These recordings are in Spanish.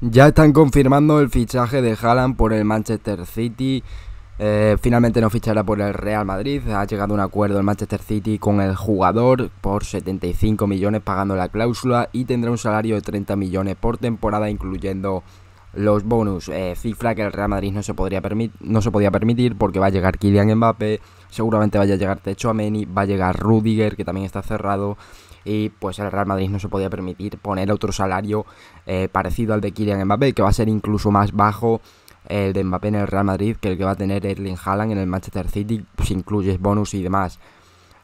Ya están confirmando el fichaje de Haaland por el Manchester City. Eh, finalmente no fichará por el Real Madrid. Ha llegado un acuerdo el Manchester City con el jugador por 75 millones pagando la cláusula y tendrá un salario de 30 millones por temporada incluyendo los bonus, cifra eh, que el Real Madrid no se, podría no se podía permitir porque va a llegar Kylian Mbappé, seguramente vaya a llegar Techo Ameni, va a llegar Rudiger, que también está cerrado, y pues el Real Madrid no se podía permitir poner otro salario eh, parecido al de Kylian Mbappé, que va a ser incluso más bajo el de Mbappé en el Real Madrid que el que va a tener Erling Haaland en el Manchester City, si incluyes bonus y demás.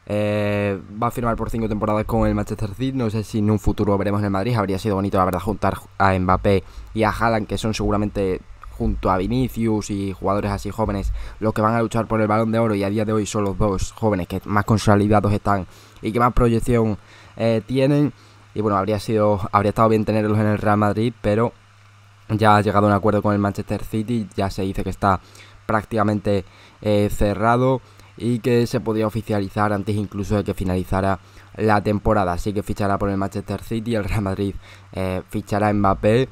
Eh, va a firmar por cinco temporadas con el Manchester City. No sé si en un futuro veremos en el Madrid. Habría sido bonito, la verdad, juntar a Mbappé y a Haaland, que son seguramente junto a Vinicius y jugadores así jóvenes los que van a luchar por el balón de oro y a día de hoy son los dos jóvenes que más consolidados están y que más proyección eh, tienen. Y bueno, habría sido habría estado bien tenerlos en el Real Madrid, pero ya ha llegado a un acuerdo con el Manchester City, ya se dice que está prácticamente eh, cerrado y que se podía oficializar antes incluso de que finalizara la temporada. Así que fichará por el Manchester City, el Real Madrid eh, fichará a Mbappé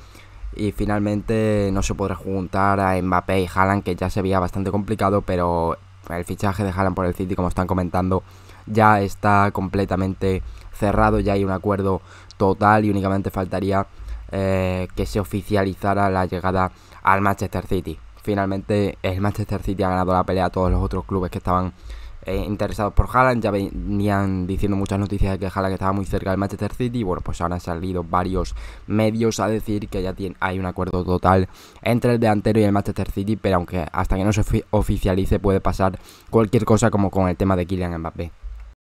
y finalmente no se podrá juntar a Mbappé y Haaland, que ya se veía bastante complicado, pero el fichaje de Haaland por el City, como están comentando, ya está completamente cerrado, ya hay un acuerdo total y únicamente faltaría eh, que se oficializara la llegada al Manchester City. Finalmente el Manchester City ha ganado la pelea a todos los otros clubes que estaban eh, interesados por Haaland. Ya venían diciendo muchas noticias de que Haaland estaba muy cerca del Manchester City. Y bueno, pues ahora han salido varios medios a decir que ya hay un acuerdo total entre el delantero y el Manchester City. Pero aunque hasta que no se oficialice puede pasar cualquier cosa como con el tema de Kylian Mbappé.